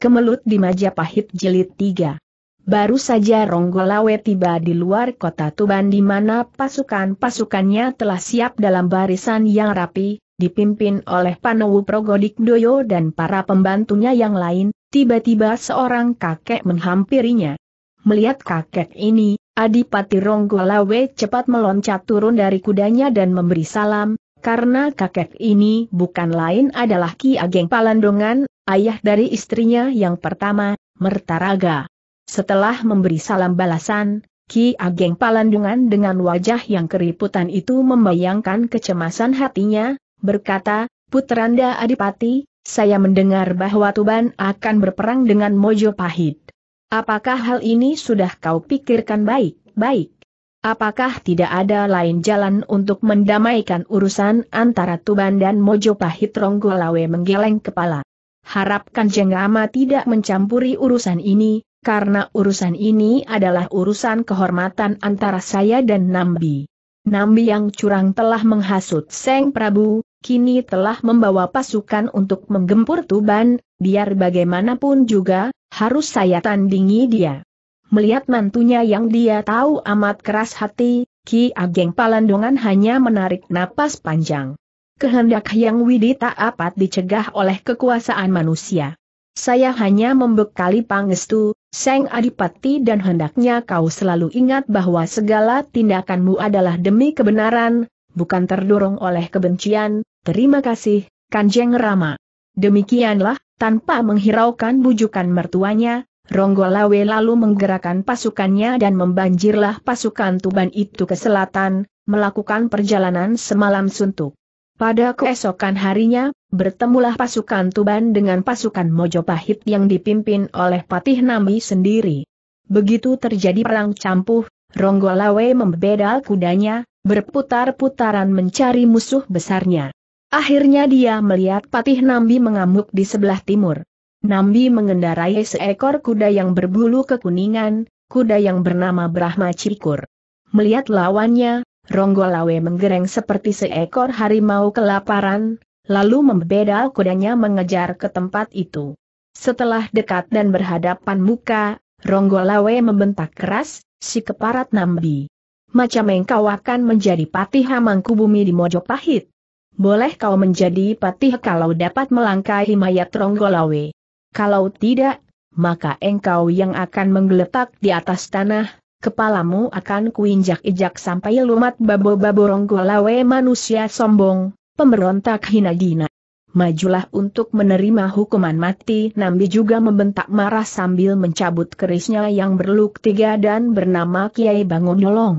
Kemelut di Majapahit Jilid 3 Baru saja Ronggolawe tiba di luar kota Tuban di mana pasukan-pasukannya telah siap dalam barisan yang rapi, dipimpin oleh Panowu Doyo dan para pembantunya yang lain, tiba-tiba seorang kakek menghampirinya. Melihat kakek ini, Adipati Ronggolawe cepat meloncat turun dari kudanya dan memberi salam, karena kakek ini bukan lain adalah Ki Ageng Palandongan ayah dari istrinya yang pertama, Mertaraga. Setelah memberi salam balasan, Ki Ageng Palandungan dengan wajah yang keriputan itu membayangkan kecemasan hatinya, berkata, Putranda Adipati, saya mendengar bahwa Tuban akan berperang dengan Mojo Pahit. Apakah hal ini sudah kau pikirkan baik-baik? Apakah tidak ada lain jalan untuk mendamaikan urusan antara Tuban dan Mojo Pahit? Ronggolawe menggeleng kepala? Harap Kanjeng Rama tidak mencampuri urusan ini, karena urusan ini adalah urusan kehormatan antara saya dan Nambi. Nambi yang curang telah menghasut Seng Prabu, kini telah membawa pasukan untuk menggempur Tuban, biar bagaimanapun juga, harus saya tandingi dia. Melihat mantunya yang dia tahu amat keras hati, Ki Ageng Palandungan hanya menarik napas panjang kehendak yang widi tak dapat dicegah oleh kekuasaan manusia. Saya hanya membekali pangestu, Seng Adipati dan hendaknya kau selalu ingat bahwa segala tindakanmu adalah demi kebenaran, bukan terdorong oleh kebencian, terima kasih, Kanjeng Rama. Demikianlah, tanpa menghiraukan bujukan mertuanya, Ronggolawe lalu menggerakkan pasukannya dan membanjirlah pasukan Tuban itu ke selatan, melakukan perjalanan semalam suntuk. Pada keesokan harinya, bertemulah pasukan Tuban dengan pasukan Mojopahit yang dipimpin oleh Patih Nambi sendiri. Begitu terjadi perang campuh, Ronggolawe membedal kudanya, berputar-putaran mencari musuh besarnya. Akhirnya dia melihat Patih Nambi mengamuk di sebelah timur. Nambi mengendarai seekor kuda yang berbulu kekuningan, kuda yang bernama Brahma Cikur. Melihat lawannya, Ronggolawe menggereng seperti seekor harimau kelaparan, lalu membedal kudanya mengejar ke tempat itu. Setelah dekat dan berhadapan muka, Ronggolawe membentak keras, si keparat Nambi. Macam engkau akan menjadi patih bumi di Mojopahit. Boleh kau menjadi patih kalau dapat melangkahi mayat Ronggolawe. Kalau tidak, maka engkau yang akan menggeletak di atas tanah, kepalamu akan kuinjak-injak sampai lumat babo-babo ronggolawe manusia sombong, pemberontak hina dina. Majulah untuk menerima hukuman mati Nambi juga membentak marah sambil mencabut kerisnya yang berluk tiga dan bernama Kiai Bangun Yolong.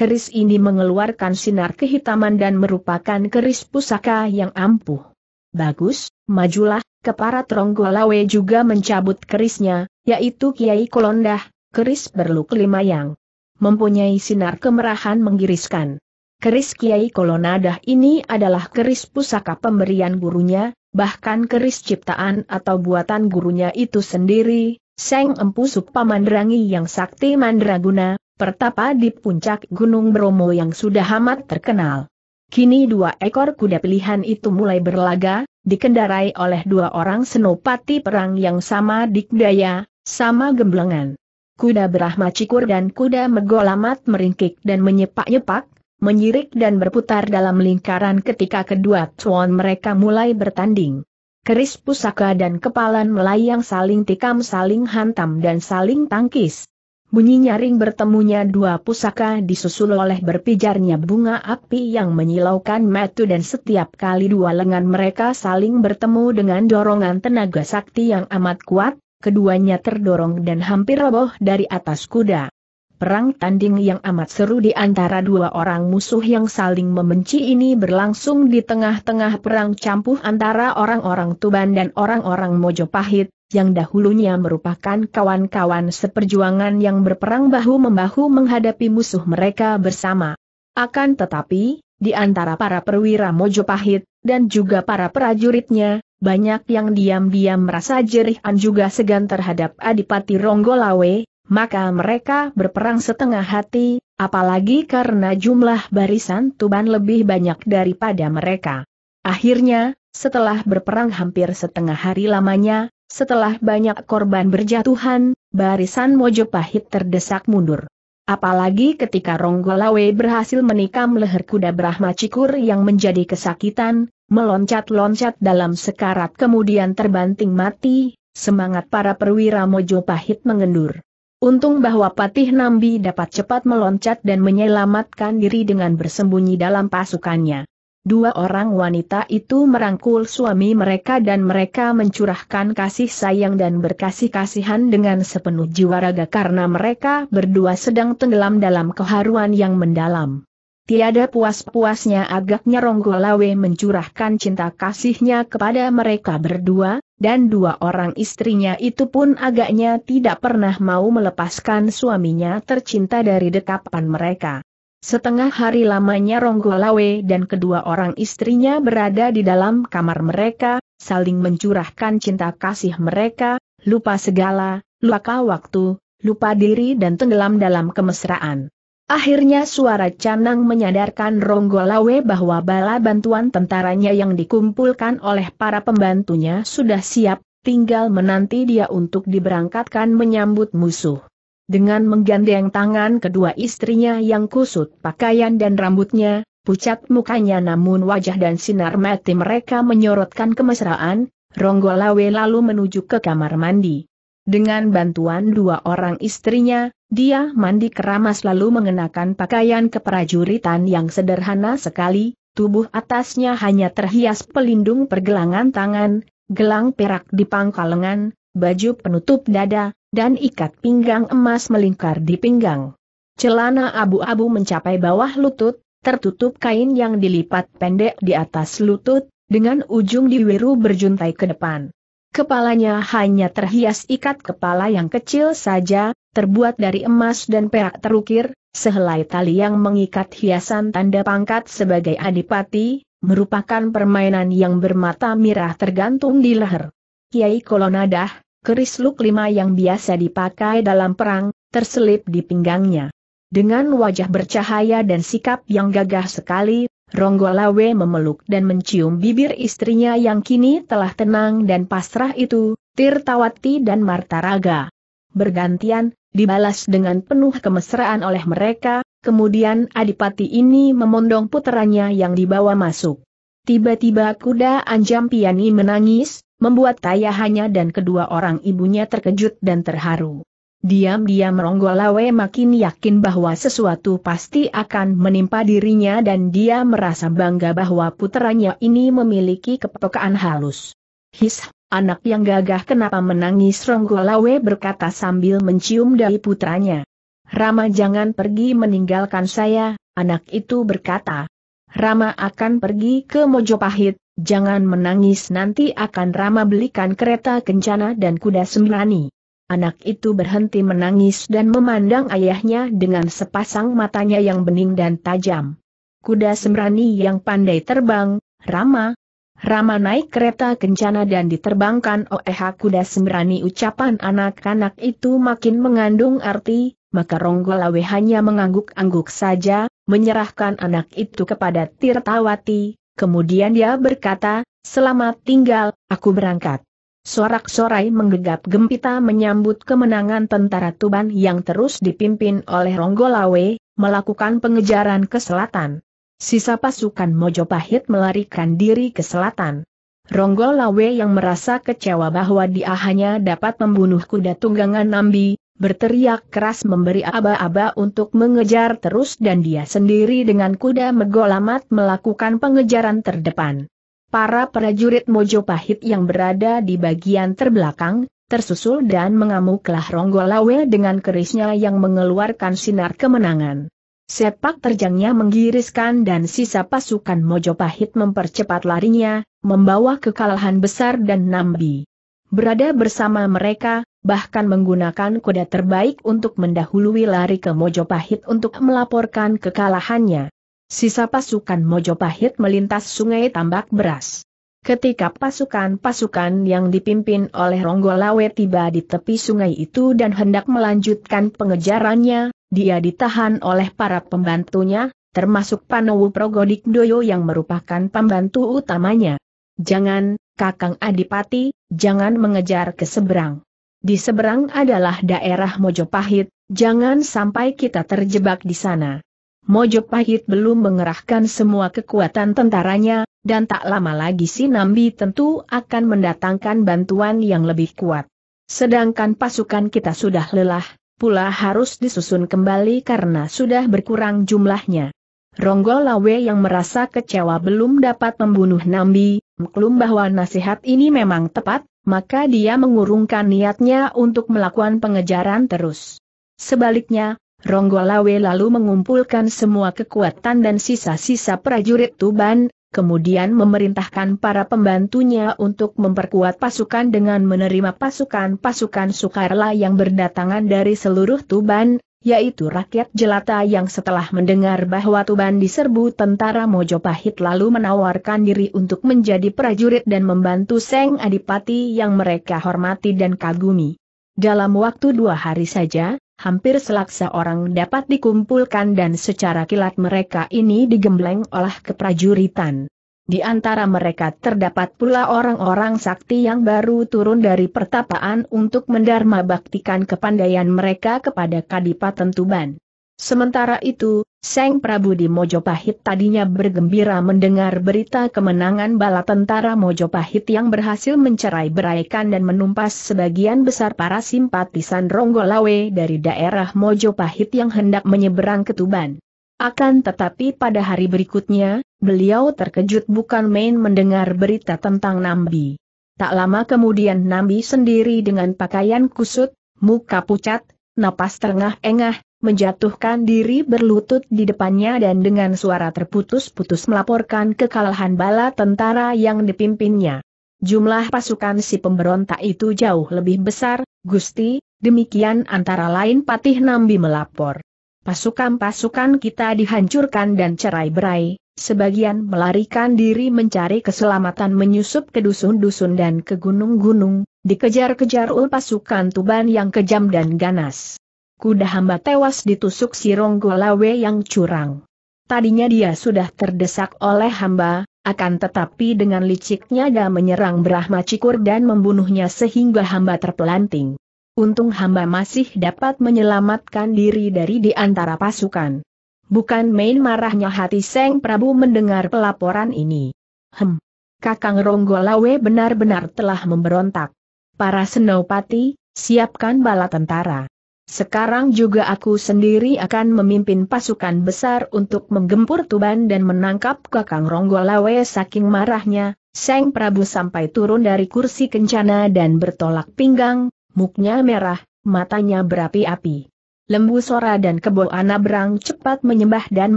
Keris ini mengeluarkan sinar kehitaman dan merupakan keris pusaka yang ampuh. Bagus, majulah, keparat Ronggolawe juga mencabut kerisnya, yaitu Kiai Kolondah, keris berluk lima yang mempunyai sinar kemerahan menggiriskan. Keris Kiai Kolonadah ini adalah keris pusaka pemberian gurunya, bahkan keris ciptaan atau buatan gurunya itu sendiri, Seng Empu Mandrangi yang sakti mandraguna, pertapa di puncak Gunung Bromo yang sudah amat terkenal. Kini dua ekor kuda pilihan itu mulai berlaga, dikendarai oleh dua orang senopati perang yang sama dikdaya, sama gemblengan kuda Brahma cikur dan kuda megolamat meringkik dan menyepak-nyepak, menyirik dan berputar dalam lingkaran ketika kedua tuan mereka mulai bertanding. Keris pusaka dan kepalan melayang saling tikam saling hantam dan saling tangkis. Bunyi nyaring bertemunya dua pusaka disusul oleh berpijarnya bunga api yang menyilaukan metu dan setiap kali dua lengan mereka saling bertemu dengan dorongan tenaga sakti yang amat kuat, keduanya terdorong dan hampir roboh dari atas kuda. Perang tanding yang amat seru di antara dua orang musuh yang saling membenci ini berlangsung di tengah-tengah perang campuh antara orang-orang Tuban dan orang-orang Mojopahit, yang dahulunya merupakan kawan-kawan seperjuangan yang berperang bahu-membahu menghadapi musuh mereka bersama. Akan tetapi, di antara para perwira Mojopahit, dan juga para prajuritnya, banyak yang diam-diam merasa jerihan juga segan terhadap Adipati Ronggolawe, maka mereka berperang setengah hati, apalagi karena jumlah barisan Tuban lebih banyak daripada mereka. Akhirnya, setelah berperang hampir setengah hari lamanya, setelah banyak korban berjatuhan, barisan Mojopahit terdesak mundur. Apalagi ketika Ronggolawe berhasil menikam leher kuda Brahma Cikur yang menjadi kesakitan, meloncat-loncat dalam sekarat kemudian terbanting mati, semangat para perwira Mojopahit mengendur. Untung bahwa Patih Nambi dapat cepat meloncat dan menyelamatkan diri dengan bersembunyi dalam pasukannya. Dua orang wanita itu merangkul suami mereka dan mereka mencurahkan kasih sayang dan berkasih-kasihan dengan sepenuh jiwa raga karena mereka berdua sedang tenggelam dalam keharuan yang mendalam. Tiada puas-puasnya agaknya Ronggolawe mencurahkan cinta kasihnya kepada mereka berdua, dan dua orang istrinya itu pun agaknya tidak pernah mau melepaskan suaminya tercinta dari dekapan mereka. Setengah hari lamanya Ronggolawe dan kedua orang istrinya berada di dalam kamar mereka, saling mencurahkan cinta kasih mereka, lupa segala, luka waktu, lupa diri dan tenggelam dalam kemesraan. Akhirnya suara canang menyadarkan Ronggolawe bahwa bala bantuan tentaranya yang dikumpulkan oleh para pembantunya sudah siap, tinggal menanti dia untuk diberangkatkan menyambut musuh. Dengan menggandeng tangan kedua istrinya yang kusut pakaian dan rambutnya, pucat mukanya namun wajah dan sinar mati mereka menyorotkan kemesraan, Ronggolawe lalu menuju ke kamar mandi. Dengan bantuan dua orang istrinya, dia mandi keramas lalu mengenakan pakaian keprajuritan yang sederhana sekali, tubuh atasnya hanya terhias pelindung pergelangan tangan, gelang perak di pangkal lengan, baju penutup dada, dan ikat pinggang emas melingkar di pinggang. Celana abu-abu mencapai bawah lutut, tertutup kain yang dilipat pendek di atas lutut, dengan ujung diwiru berjuntai ke depan. Kepalanya hanya terhias ikat kepala yang kecil saja, terbuat dari emas dan perak terukir, sehelai tali yang mengikat hiasan tanda pangkat sebagai adipati, merupakan permainan yang bermata mirah tergantung di leher. Kiai Kolonadah, keris luk lima yang biasa dipakai dalam perang, terselip di pinggangnya. Dengan wajah bercahaya dan sikap yang gagah sekali, Ronggolawe memeluk dan mencium bibir istrinya yang kini telah tenang dan pasrah itu, Tirtawati dan Martaraga. Bergantian, dibalas dengan penuh kemesraan oleh mereka, kemudian Adipati ini memondong puteranya yang dibawa masuk. Tiba-tiba kuda Anjampiani menangis, membuat tayahanya dan kedua orang ibunya terkejut dan terharu. Diam-diam Ronggolawe makin yakin bahwa sesuatu pasti akan menimpa dirinya dan dia merasa bangga bahwa putranya ini memiliki kepekaan halus. His, anak yang gagah kenapa menangis Ronggolawe berkata sambil mencium dari putranya. Rama jangan pergi meninggalkan saya, anak itu berkata. Rama akan pergi ke Mojopahit, Jangan menangis nanti akan Rama belikan kereta kencana dan kuda sembrani. Anak itu berhenti menangis dan memandang ayahnya dengan sepasang matanya yang bening dan tajam. Kuda sembrani yang pandai terbang, Rama. Rama naik kereta kencana dan diterbangkan oleh kuda sembrani ucapan anak-anak itu makin mengandung arti, maka Ronggolawe hanya mengangguk-angguk saja, menyerahkan anak itu kepada Tirtawati, Kemudian dia berkata, selamat tinggal, aku berangkat. Sorak-sorai menggegap gempita menyambut kemenangan tentara Tuban yang terus dipimpin oleh Ronggolawe, melakukan pengejaran ke selatan. Sisa pasukan Mojopahit melarikan diri ke selatan. Ronggolawe yang merasa kecewa bahwa dia hanya dapat membunuh kuda tunggangan Nambi, berteriak keras memberi aba-aba untuk mengejar terus dan dia sendiri dengan kuda megolamat melakukan pengejaran terdepan. Para prajurit Mojopahit yang berada di bagian terbelakang, tersusul dan mengamuklah Ronggolawe dengan kerisnya yang mengeluarkan sinar kemenangan. Sepak terjangnya menggiriskan dan sisa pasukan Mojopahit mempercepat larinya, membawa kekalahan besar dan Nambi. Berada bersama mereka, bahkan menggunakan kuda terbaik untuk mendahului lari ke Mojopahit untuk melaporkan kekalahannya. Sisa pasukan Mojopahit melintas sungai tambak beras. Ketika pasukan-pasukan yang dipimpin oleh Ronggolawe tiba di tepi sungai itu dan hendak melanjutkan pengejarannya, dia ditahan oleh para pembantunya, termasuk Panowu Progodik Doyo yang merupakan pembantu utamanya. Jangan, Kakang Adipati, jangan mengejar ke seberang. Di seberang adalah daerah Mojopahit, jangan sampai kita terjebak di sana. Mojopahit belum mengerahkan semua kekuatan tentaranya, dan tak lama lagi si Nambi tentu akan mendatangkan bantuan yang lebih kuat. Sedangkan pasukan kita sudah lelah, pula harus disusun kembali karena sudah berkurang jumlahnya. Ronggolawe yang merasa kecewa belum dapat membunuh Nambi, Maklum bahwa nasihat ini memang tepat, maka dia mengurungkan niatnya untuk melakukan pengejaran terus. Sebaliknya, Ronggolawe lalu mengumpulkan semua kekuatan dan sisa-sisa prajurit Tuban, kemudian memerintahkan para pembantunya untuk memperkuat pasukan dengan menerima pasukan-pasukan Sukarla yang berdatangan dari seluruh Tuban, yaitu rakyat jelata yang setelah mendengar bahwa Tuban diserbu tentara Mojopahit lalu menawarkan diri untuk menjadi prajurit dan membantu Seng Adipati yang mereka hormati dan kagumi. Dalam waktu dua hari saja, hampir selaksa orang dapat dikumpulkan dan secara kilat mereka ini digembleng oleh keprajuritan. Di antara mereka terdapat pula orang-orang sakti yang baru turun dari pertapaan untuk mendarma baktikan kepandaian mereka kepada Kadipaten Tuban. Sementara itu, Seng Prabu di Mojopahit tadinya bergembira mendengar berita kemenangan bala tentara Mojopahit yang berhasil mencerai beraikan dan menumpas sebagian besar para simpatisan Ronggolawe dari daerah Mojopahit yang hendak menyeberang ke Tuban. Akan tetapi pada hari berikutnya, Beliau terkejut bukan main mendengar berita tentang Nambi. Tak lama kemudian Nambi sendiri dengan pakaian kusut, muka pucat, napas terengah-engah, menjatuhkan diri berlutut di depannya dan dengan suara terputus-putus melaporkan kekalahan bala tentara yang dipimpinnya. Jumlah pasukan si pemberontak itu jauh lebih besar, Gusti, demikian antara lain Patih Nambi melapor. Pasukan-pasukan kita dihancurkan dan cerai berai, sebagian melarikan diri mencari keselamatan menyusup ke dusun-dusun dan ke gunung-gunung, dikejar-kejar ul pasukan Tuban yang kejam dan ganas. Kuda hamba tewas ditusuk si Ronggolawe yang curang. Tadinya dia sudah terdesak oleh hamba, akan tetapi dengan liciknya dia menyerang Brahma Cikur dan membunuhnya sehingga hamba terpelanting. Untung hamba masih dapat menyelamatkan diri dari di antara pasukan. Bukan main marahnya hati Seng Prabu mendengar pelaporan ini. Hem. Kakang Ronggolawe benar-benar telah memberontak. Para senopati, siapkan bala tentara. Sekarang juga aku sendiri akan memimpin pasukan besar untuk menggempur Tuban dan menangkap Kakang Ronggolawe saking marahnya, Seng Prabu sampai turun dari kursi kencana dan bertolak pinggang, muknya merah, matanya berapi-api. Lembu Sora dan Kebo Anabrang cepat menyembah dan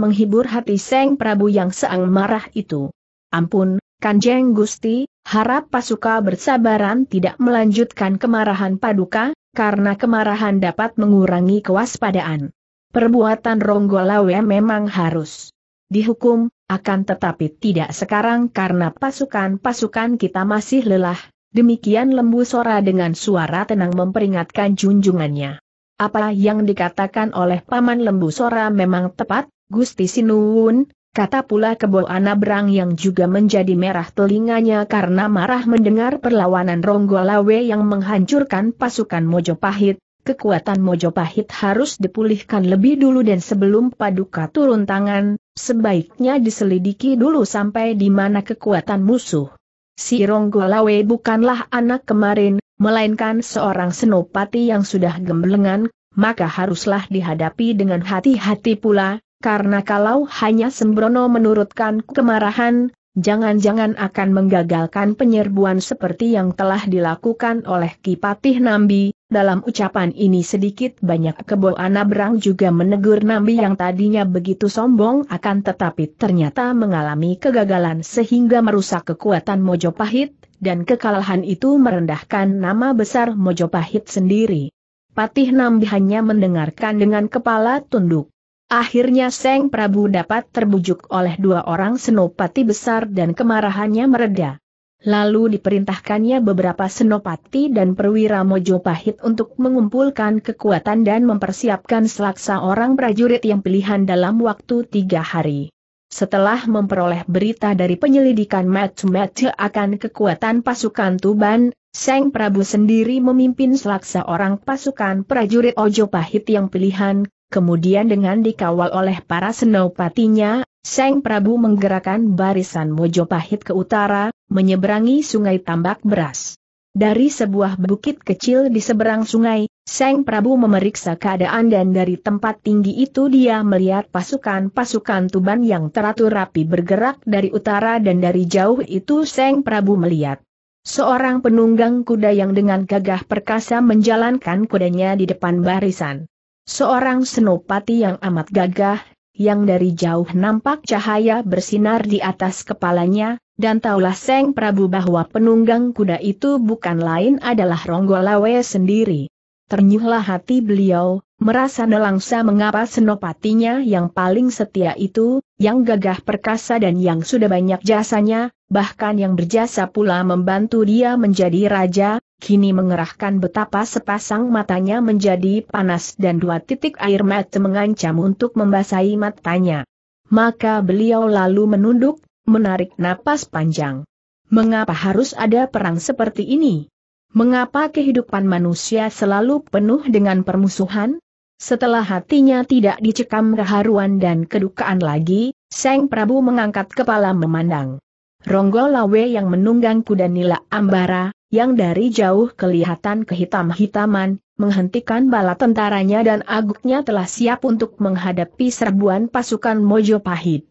menghibur hati Seng Prabu yang seang marah itu. Ampun, Kanjeng Gusti, harap pasuka bersabaran tidak melanjutkan kemarahan paduka, karena kemarahan dapat mengurangi kewaspadaan. Perbuatan Ronggolawe memang harus dihukum, akan tetapi tidak sekarang karena pasukan-pasukan kita masih lelah, Demikian lembu Sora dengan suara tenang memperingatkan junjungannya. Apa yang dikatakan oleh Paman Lembu Sora memang tepat, Gusti Sinuun, kata pula Kebo Anabrang yang juga menjadi merah telinganya karena marah mendengar perlawanan Ronggolawe yang menghancurkan pasukan Mojopahit, kekuatan Mojopahit harus dipulihkan lebih dulu dan sebelum Paduka turun tangan, sebaiknya diselidiki dulu sampai di mana kekuatan musuh si Ronggolawe bukanlah anak kemarin, melainkan seorang senopati yang sudah gemblengan, maka haruslah dihadapi dengan hati-hati pula, karena kalau hanya sembrono menurutkan kemarahan, jangan-jangan akan menggagalkan penyerbuan seperti yang telah dilakukan oleh Kipatih Nambi, dalam ucapan ini sedikit banyak kebo Anabrang juga menegur Nambi yang tadinya begitu sombong akan tetapi ternyata mengalami kegagalan sehingga merusak kekuatan Mojopahit, dan kekalahan itu merendahkan nama besar Mojopahit sendiri. Patih Nambi hanya mendengarkan dengan kepala tunduk. Akhirnya Seng Prabu dapat terbujuk oleh dua orang senopati besar dan kemarahannya meredah. Lalu diperintahkannya beberapa senopati dan perwira Mojopahit untuk mengumpulkan kekuatan dan mempersiapkan selaksa orang prajurit yang pilihan dalam waktu tiga hari. Setelah memperoleh berita dari penyelidikan match-match akan kekuatan pasukan Tuban, Seng Prabu sendiri memimpin selaksa orang pasukan prajurit Ojo Pahit yang pilihan, kemudian dengan dikawal oleh para senopatinya, Seng Prabu menggerakkan barisan Pahit ke utara, menyeberangi sungai tambak beras. Dari sebuah bukit kecil di seberang sungai, Seng Prabu memeriksa keadaan dan dari tempat tinggi itu dia melihat pasukan-pasukan Tuban yang teratur rapi bergerak dari utara dan dari jauh itu Seng Prabu melihat seorang penunggang kuda yang dengan gagah perkasa menjalankan kudanya di depan barisan. Seorang senopati yang amat gagah yang dari jauh nampak cahaya bersinar di atas kepalanya, dan taulah Seng Prabu bahwa penunggang kuda itu bukan lain adalah Ronggolawe sendiri. Ternyuhlah hati beliau, merasa nelangsa mengapa senopatinya yang paling setia itu, yang gagah perkasa dan yang sudah banyak jasanya, bahkan yang berjasa pula membantu dia menjadi raja, kini mengerahkan betapa sepasang matanya menjadi panas dan dua titik air mata mengancam untuk membasahi matanya. Maka beliau lalu menunduk, menarik napas panjang. Mengapa harus ada perang seperti ini? Mengapa kehidupan manusia selalu penuh dengan permusuhan? Setelah hatinya tidak dicekam keharuan dan kedukaan lagi, Seng Prabu mengangkat kepala memandang. Ronggolawe yang menunggang kuda Nila Ambara, yang dari jauh kelihatan kehitam-hitaman, menghentikan bala tentaranya dan aguknya telah siap untuk menghadapi serbuan pasukan Mojopahit.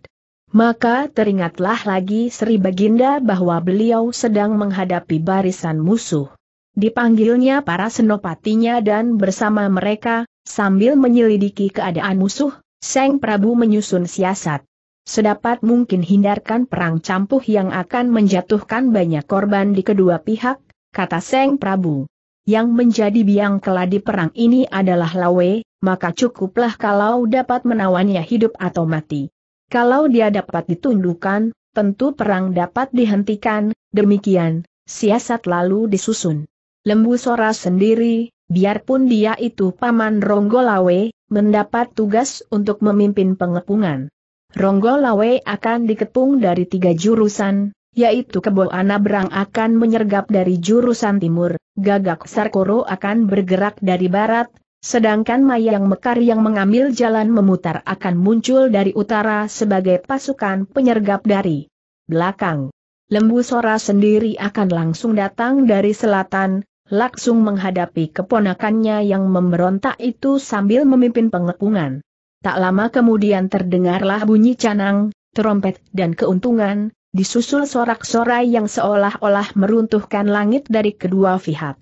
Maka teringatlah lagi Sri Baginda bahwa beliau sedang menghadapi barisan musuh. Dipanggilnya para senopatinya dan bersama mereka, sambil menyelidiki keadaan musuh, Seng Prabu menyusun siasat. Sedapat mungkin hindarkan perang campuh yang akan menjatuhkan banyak korban di kedua pihak, kata Seng Prabu. Yang menjadi biang keladi perang ini adalah Lawe, maka cukuplah kalau dapat menawannya hidup atau mati. Kalau dia dapat ditundukkan, tentu perang dapat dihentikan, demikian, siasat lalu disusun. Lembu Sora sendiri, biarpun dia itu Paman Ronggolawe, mendapat tugas untuk memimpin pengepungan. Ronggolawe akan dikepung dari tiga jurusan, yaitu Keboana Berang akan menyergap dari jurusan timur, Gagak Sarkoro akan bergerak dari barat, sedangkan Mayang Mekar yang mengambil jalan memutar akan muncul dari utara sebagai pasukan penyergap dari belakang. Lembu Sora sendiri akan langsung datang dari selatan, langsung menghadapi keponakannya yang memberontak itu sambil memimpin pengepungan. Tak lama kemudian terdengarlah bunyi canang, trompet dan keuntungan, Disusul sorak-sorai yang seolah-olah meruntuhkan langit dari kedua pihak.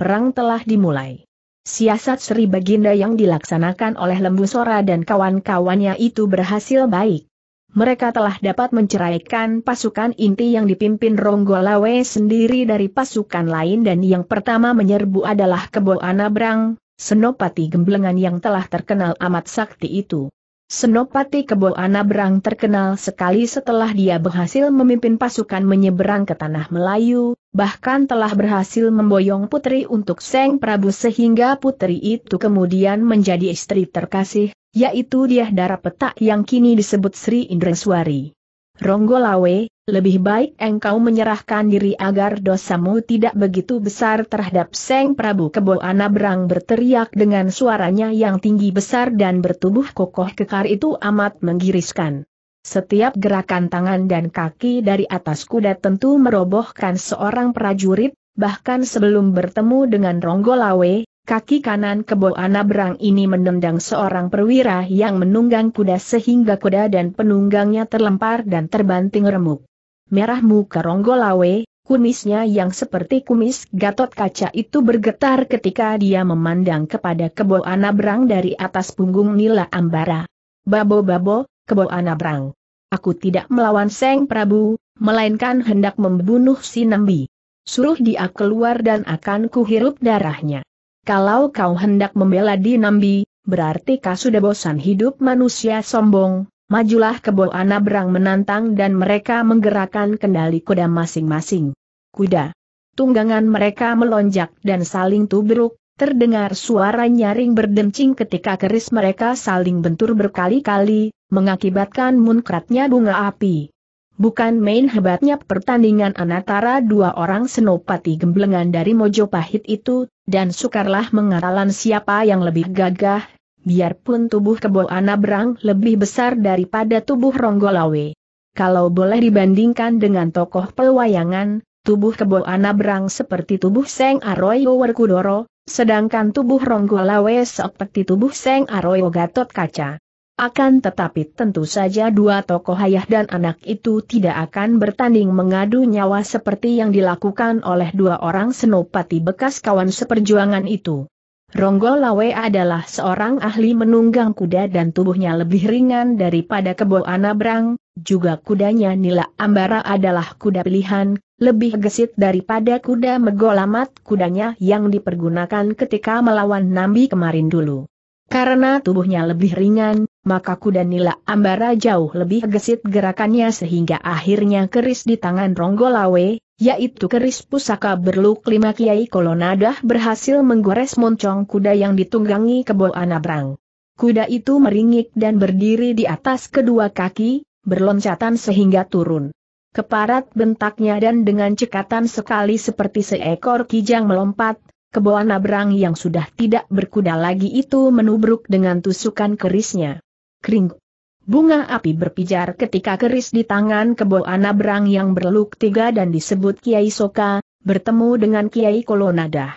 Perang telah dimulai. Siasat Sri Baginda yang dilaksanakan oleh Lembu Sora dan kawan-kawannya itu berhasil baik. Mereka telah dapat menceraikan pasukan inti yang dipimpin Ronggolawe sendiri dari pasukan lain dan yang pertama menyerbu adalah Kebo Anabrang, Senopati Gemblengan yang telah terkenal amat sakti itu. Senopati Kebo Anabrang terkenal sekali setelah dia berhasil memimpin pasukan menyeberang ke Tanah Melayu, bahkan telah berhasil memboyong putri untuk Seng Prabu sehingga putri itu kemudian menjadi istri terkasih, yaitu dia Dara Petak yang kini disebut Sri Indreswari. Ronggolawe, lebih baik engkau menyerahkan diri agar dosamu tidak begitu besar terhadap Seng Prabu Kebo Anabrang berteriak dengan suaranya yang tinggi besar dan bertubuh kokoh kekar itu amat menggiriskan. Setiap gerakan tangan dan kaki dari atas kuda tentu merobohkan seorang prajurit, bahkan sebelum bertemu dengan Ronggolawe, Kaki kanan kebo Anabrang ini menendang seorang perwira yang menunggang kuda sehingga kuda dan penunggangnya terlempar dan terbanting remuk. Merah muka Ronggolawe, kumisnya yang seperti kumis gatot kaca itu bergetar ketika dia memandang kepada kebo Anabrang dari atas punggung Nila Ambara. Babo-babo, kebo Anabrang. Aku tidak melawan Seng Prabu, melainkan hendak membunuh si Nambi. Suruh dia keluar dan akan kuhirup darahnya. Kalau kau hendak membela Dinambi, berarti kau sudah bosan hidup manusia sombong, majulah ke bawah anak Berang menantang dan mereka menggerakkan kendali kuda masing-masing. Kuda. Tunggangan mereka melonjak dan saling tubruk, terdengar suara nyaring berdencing ketika keris mereka saling bentur berkali-kali, mengakibatkan munkratnya bunga api bukan main hebatnya pertandingan antara dua orang senopati gemblengan dari Mojopahit itu, dan sukarlah mengatakan siapa yang lebih gagah, biarpun tubuh kebo Berang lebih besar daripada tubuh Ronggolawe. Kalau boleh dibandingkan dengan tokoh pewayangan, tubuh kebo Berang seperti tubuh Seng Arroyo Werkudoro, sedangkan tubuh Ronggolawe seperti tubuh Seng Arroyo Gatot Kaca. Akan tetapi tentu saja dua tokoh ayah dan anak itu tidak akan bertanding mengadu nyawa seperti yang dilakukan oleh dua orang senopati bekas kawan seperjuangan itu. Ronggo Lawe adalah seorang ahli menunggang kuda dan tubuhnya lebih ringan daripada kebo Anabrang, juga kudanya Nila Ambara adalah kuda pilihan, lebih gesit daripada kuda Megolamat kudanya yang dipergunakan ketika melawan Nambi kemarin dulu. Karena tubuhnya lebih ringan, maka kuda nila ambara jauh lebih gesit gerakannya sehingga akhirnya keris di tangan Ronggolawe, yaitu keris pusaka berluk lima kiai kolonadah berhasil menggores moncong kuda yang ditunggangi kebo anabrang. Kuda itu meringik dan berdiri di atas kedua kaki, berloncatan sehingga turun. Keparat bentaknya dan dengan cekatan sekali seperti seekor kijang melompat, kebo nabrang yang sudah tidak berkuda lagi itu menubruk dengan tusukan kerisnya kering. Bunga api berpijar ketika keris di tangan kebo Anabrang yang berluk tiga dan disebut Kiai Soka, bertemu dengan Kiai Kolonadah.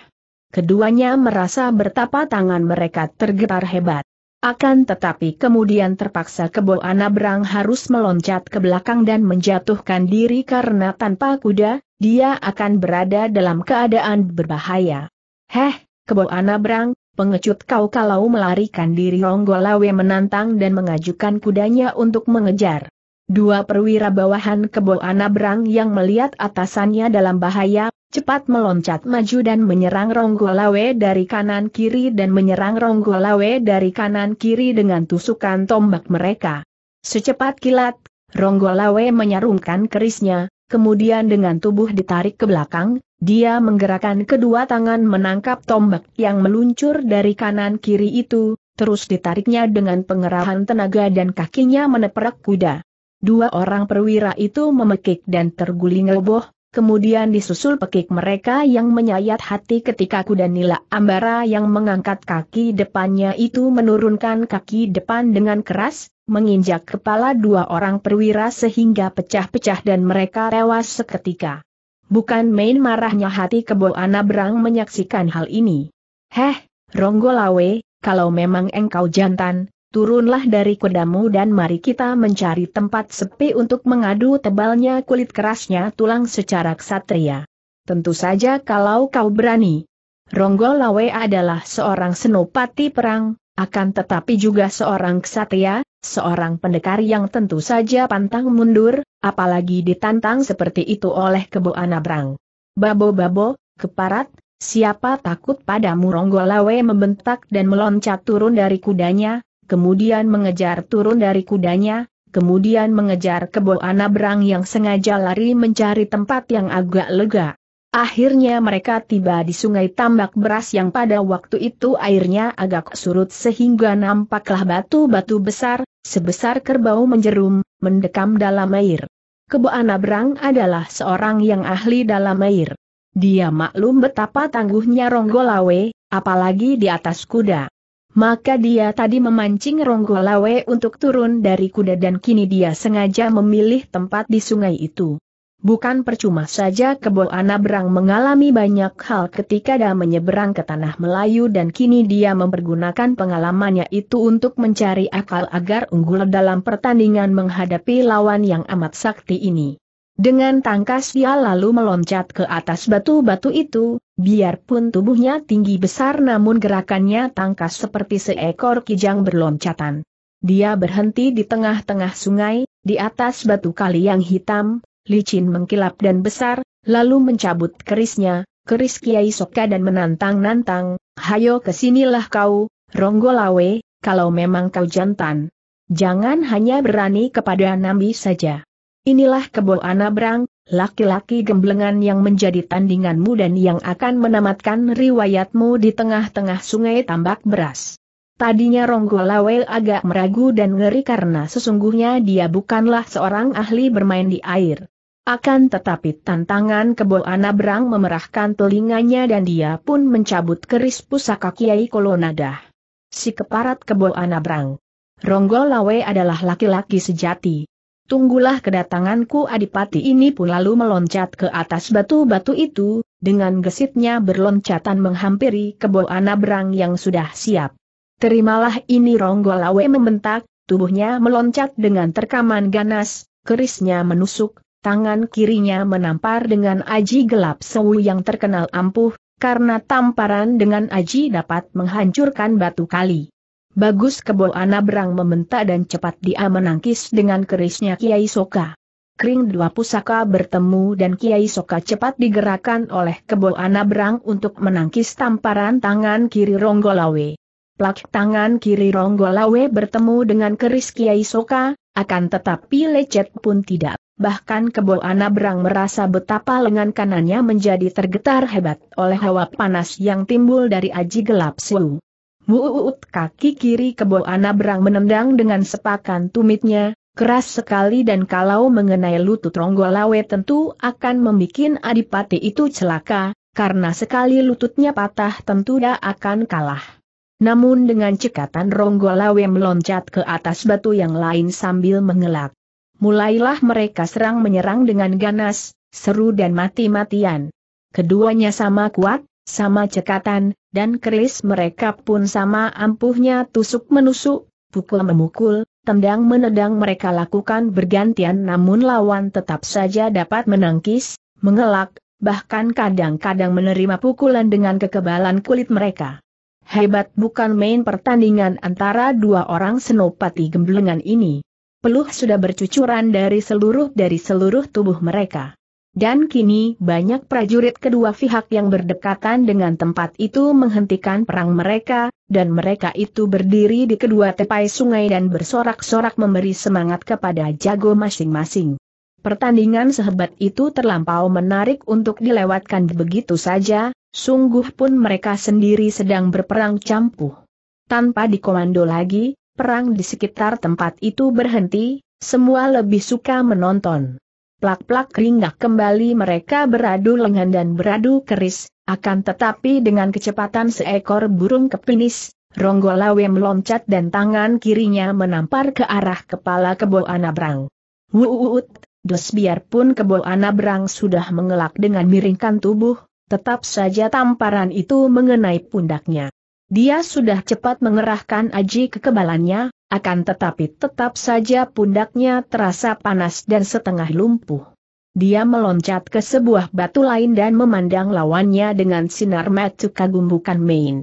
Keduanya merasa bertapa tangan mereka tergetar hebat. Akan tetapi kemudian terpaksa kebo Anabrang harus meloncat ke belakang dan menjatuhkan diri karena tanpa kuda, dia akan berada dalam keadaan berbahaya. Heh, kebo Anabrang, pengecut kau kalau melarikan diri Ronggolawe menantang dan mengajukan kudanya untuk mengejar. Dua perwira bawahan kebo Anabrang yang melihat atasannya dalam bahaya, cepat meloncat maju dan menyerang Ronggolawe dari kanan kiri dan menyerang Ronggolawe dari kanan kiri dengan tusukan tombak mereka. Secepat kilat, Ronggolawe menyarungkan kerisnya, kemudian dengan tubuh ditarik ke belakang, dia menggerakkan kedua tangan menangkap tombak yang meluncur dari kanan kiri itu, terus ditariknya dengan pengerahan tenaga dan kakinya meneprak kuda. Dua orang perwira itu memekik dan terguling roboh, kemudian disusul pekik mereka yang menyayat hati ketika kuda nila ambara yang mengangkat kaki depannya itu menurunkan kaki depan dengan keras, menginjak kepala dua orang perwira sehingga pecah-pecah dan mereka tewas seketika. Bukan main marahnya hati kebo Anabrang menyaksikan hal ini. Heh, Ronggolawe, kalau memang engkau jantan, turunlah dari kedamu dan mari kita mencari tempat sepi untuk mengadu tebalnya kulit kerasnya tulang secara ksatria. Tentu saja kalau kau berani. Ronggolawe adalah seorang senopati perang, akan tetapi juga seorang ksatria, seorang pendekar yang tentu saja pantang mundur, apalagi ditantang seperti itu oleh kebo anabrang. Babo-babo, keparat, siapa takut pada muronggolawe membentak dan meloncat turun dari kudanya, kemudian mengejar turun dari kudanya, kemudian mengejar kebo anabrang yang sengaja lari mencari tempat yang agak lega. Akhirnya mereka tiba di sungai tambak beras yang pada waktu itu airnya agak surut sehingga nampaklah batu-batu besar, sebesar kerbau menjerum, mendekam dalam air. Kebo Anabrang adalah seorang yang ahli dalam air. Dia maklum betapa tangguhnya Ronggolawe, apalagi di atas kuda. Maka dia tadi memancing Ronggolawe untuk turun dari kuda dan kini dia sengaja memilih tempat di sungai itu. Bukan percuma saja Kebo Anabrang mengalami banyak hal ketika dia menyeberang ke tanah Melayu dan kini dia mempergunakan pengalamannya itu untuk mencari akal agar unggul dalam pertandingan menghadapi lawan yang amat sakti ini. Dengan tangkas dia lalu meloncat ke atas batu-batu itu, biarpun tubuhnya tinggi besar namun gerakannya tangkas seperti seekor kijang berloncatan. Dia berhenti di tengah-tengah sungai, di atas batu kali yang hitam, licin mengkilap dan besar, lalu mencabut kerisnya, keris Kiai Soka dan menantang-nantang, hayo kesinilah kau, Ronggolawe, kalau memang kau jantan. Jangan hanya berani kepada Nambi saja. Inilah kebo Anabrang, laki-laki gemblengan yang menjadi tandinganmu dan yang akan menamatkan riwayatmu di tengah-tengah sungai tambak beras. Tadinya Ronggolawe agak meragu dan ngeri karena sesungguhnya dia bukanlah seorang ahli bermain di air. Akan tetapi tantangan kebo Anabrang memerahkan telinganya dan dia pun mencabut keris pusaka Kiai Kolonadah. Si keparat kebo Anabrang. Ronggolawe Lawe adalah laki-laki sejati. Tunggulah kedatanganku adipati ini pun lalu meloncat ke atas batu-batu itu, dengan gesitnya berloncatan menghampiri kebo Anabrang yang sudah siap. Terimalah ini Ronggolawe Lawe membentak, tubuhnya meloncat dengan terkaman ganas, kerisnya menusuk, tangan kirinya menampar dengan aji gelap sewu yang terkenal ampuh, karena tamparan dengan aji dapat menghancurkan batu kali. Bagus kebo Anabrang membentak dan cepat dia menangkis dengan kerisnya Kiai Soka. Kering dua pusaka bertemu dan Kiai Soka cepat digerakkan oleh kebo Anabrang untuk menangkis tamparan tangan kiri Ronggolawe. Plak tangan kiri Ronggolawe bertemu dengan keris Kiai Soka, akan tetapi lecet pun tidak Bahkan Kebo Anabrang merasa betapa lengan kanannya menjadi tergetar hebat oleh hawa panas yang timbul dari aji gelap suhu. Muut kaki kiri Kebo Anabrang menendang dengan sepakan tumitnya, keras sekali dan kalau mengenai lutut Ronggolawe tentu akan membuat adipati itu celaka, karena sekali lututnya patah tentu dia akan kalah. Namun dengan cekatan Ronggolawe meloncat ke atas batu yang lain sambil mengelak mulailah mereka serang menyerang dengan ganas, seru dan mati-matian. Keduanya sama kuat, sama cekatan, dan keris mereka pun sama ampuhnya tusuk menusuk, pukul memukul, tendang menedang mereka lakukan bergantian namun lawan tetap saja dapat menangkis, mengelak, bahkan kadang-kadang menerima pukulan dengan kekebalan kulit mereka. Hebat bukan main pertandingan antara dua orang senopati gemblengan ini peluh sudah bercucuran dari seluruh dari seluruh tubuh mereka. Dan kini banyak prajurit kedua pihak yang berdekatan dengan tempat itu menghentikan perang mereka, dan mereka itu berdiri di kedua tepai sungai dan bersorak-sorak memberi semangat kepada jago masing-masing. Pertandingan sehebat itu terlampau menarik untuk dilewatkan begitu saja, sungguh pun mereka sendiri sedang berperang campuh. Tanpa dikomando lagi, perang di sekitar tempat itu berhenti, semua lebih suka menonton. Plak-plak ringgak kembali mereka beradu lengan dan beradu keris, akan tetapi dengan kecepatan seekor burung kepinis, Ronggolawe meloncat dan tangan kirinya menampar ke arah kepala kebo Anabrang. Wuut, dos biarpun kebo Anabrang sudah mengelak dengan miringkan tubuh, tetap saja tamparan itu mengenai pundaknya. Dia sudah cepat mengerahkan aji kekebalannya, akan tetapi tetap saja pundaknya terasa panas dan setengah lumpuh. Dia meloncat ke sebuah batu lain dan memandang lawannya dengan sinar mata kagum bukan main.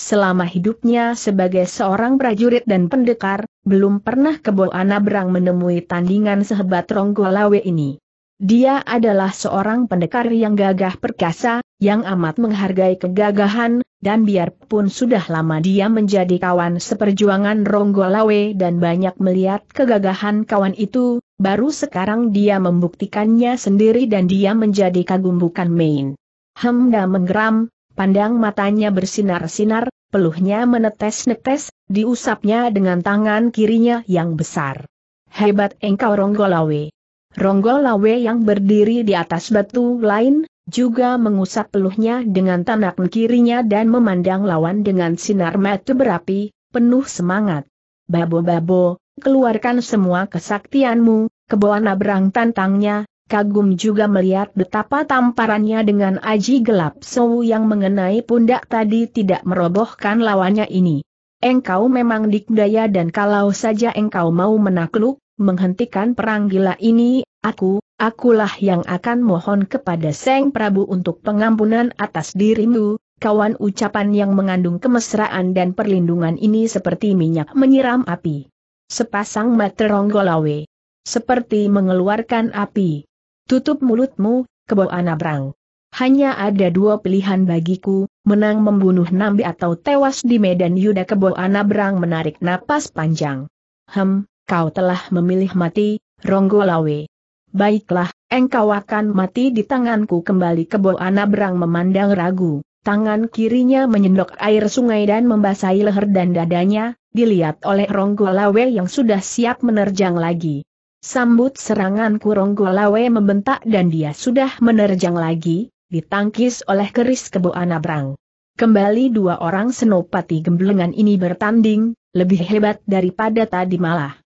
Selama hidupnya sebagai seorang prajurit dan pendekar, belum pernah Kebo Anabrang menemui tandingan sehebat Ronggolawe ini. Dia adalah seorang pendekar yang gagah perkasa, yang amat menghargai kegagahan, dan biarpun sudah lama dia menjadi kawan seperjuangan Ronggolawe dan banyak melihat kegagahan kawan itu, baru sekarang dia membuktikannya sendiri dan dia menjadi kagum bukan main. Hemda menggeram, pandang matanya bersinar-sinar, peluhnya menetes-netes, diusapnya dengan tangan kirinya yang besar. Hebat engkau Ronggolawe. Ronggol Lawe yang berdiri di atas batu lain, juga mengusap peluhnya dengan tanak kirinya dan memandang lawan dengan sinar mata berapi, penuh semangat. Babo-babo, keluarkan semua kesaktianmu, kebawah berang tantangnya, kagum juga melihat betapa tamparannya dengan aji gelap Sowu yang mengenai pundak tadi tidak merobohkan lawannya ini. Engkau memang dikdaya dan kalau saja engkau mau menakluk, menghentikan perang gila ini, aku, akulah yang akan mohon kepada Seng Prabu untuk pengampunan atas dirimu, kawan ucapan yang mengandung kemesraan dan perlindungan ini seperti minyak menyiram api. Sepasang mata ronggolawe. Seperti mengeluarkan api. Tutup mulutmu, kebo anabrang. Hanya ada dua pilihan bagiku, menang membunuh Nambi atau tewas di medan Yuda Kebo Anabrang menarik napas panjang. Hem, kau telah memilih mati, Ronggolawe. Baiklah, engkau akan mati di tanganku kembali ke kebo Anabrang memandang ragu. Tangan kirinya menyendok air sungai dan membasahi leher dan dadanya, dilihat oleh Ronggolawe yang sudah siap menerjang lagi. Sambut seranganku Ronggolawe membentak dan dia sudah menerjang lagi, ditangkis oleh keris kebo Anabrang. Kembali dua orang senopati gemblengan ini bertanding, lebih hebat daripada tadi malah.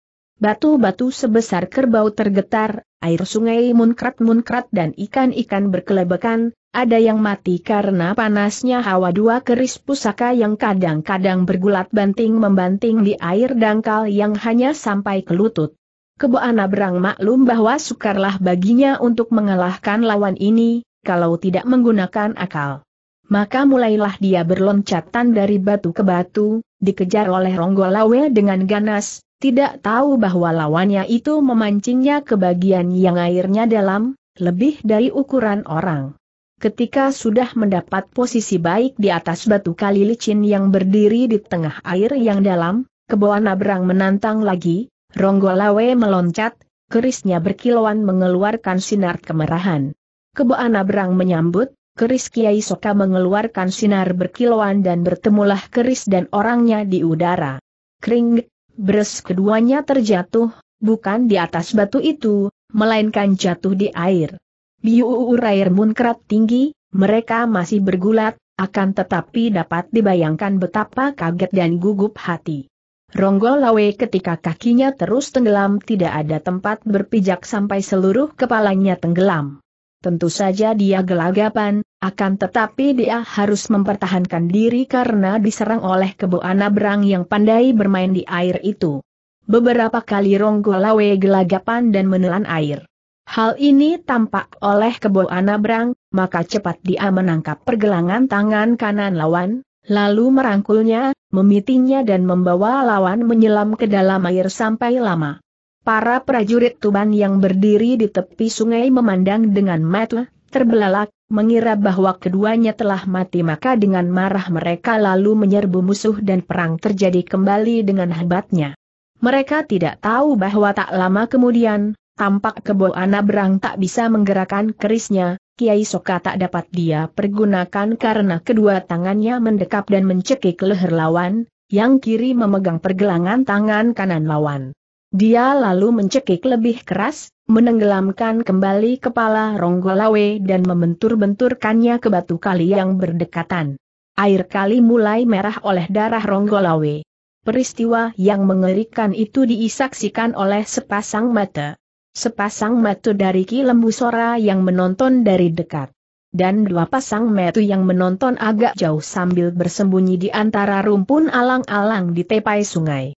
Batu-batu sebesar kerbau tergetar, air sungai munkrat-munkrat dan ikan-ikan berkelebekan, ada yang mati karena panasnya hawa dua keris pusaka yang kadang-kadang bergulat banting membanting di air dangkal yang hanya sampai ke lutut. Kebo berang maklum bahwa sukarlah baginya untuk mengalahkan lawan ini, kalau tidak menggunakan akal. Maka mulailah dia berloncatan dari batu ke batu, dikejar oleh Ronggolawe dengan ganas, tidak tahu bahwa lawannya itu memancingnya ke bagian yang airnya dalam, lebih dari ukuran orang. Ketika sudah mendapat posisi baik di atas batu kali licin yang berdiri di tengah air yang dalam, keboa nabrang menantang lagi, Ronggolawe meloncat, kerisnya berkilauan mengeluarkan sinar kemerahan. Kebo nabrang menyambut, keris Kiai Soka mengeluarkan sinar berkilauan dan bertemulah keris dan orangnya di udara. Kring, Bres keduanya terjatuh, bukan di atas batu itu, melainkan jatuh di air. Biuur air munkrat tinggi, mereka masih bergulat, akan tetapi dapat dibayangkan betapa kaget dan gugup hati. Ronggolawe Lawe ketika kakinya terus tenggelam tidak ada tempat berpijak sampai seluruh kepalanya tenggelam. Tentu saja dia gelagapan, akan tetapi dia harus mempertahankan diri karena diserang oleh kebo anabrang yang pandai bermain di air itu. Beberapa kali ronggolawe gelagapan dan menelan air. Hal ini tampak oleh kebo anabrang, maka cepat dia menangkap pergelangan tangan kanan lawan, lalu merangkulnya, memitinya dan membawa lawan menyelam ke dalam air sampai lama. Para prajurit Tuban yang berdiri di tepi sungai memandang dengan mata terbelalak, mengira bahwa keduanya telah mati maka dengan marah mereka lalu menyerbu musuh dan perang terjadi kembali dengan hebatnya. Mereka tidak tahu bahwa tak lama kemudian, tampak kebo berang tak bisa menggerakkan kerisnya, Kiai Soka tak dapat dia pergunakan karena kedua tangannya mendekap dan mencekik leher lawan, yang kiri memegang pergelangan tangan kanan lawan. Dia lalu mencekik lebih keras, menenggelamkan kembali kepala Ronggolawe dan membentur-benturkannya ke batu kali yang berdekatan. Air kali mulai merah oleh darah Ronggolawe. Peristiwa yang mengerikan itu diisaksikan oleh sepasang mata. Sepasang mata dari Ki Lembu Sora yang menonton dari dekat dan dua pasang metu yang menonton agak jauh sambil bersembunyi di antara rumpun alang-alang di tepai sungai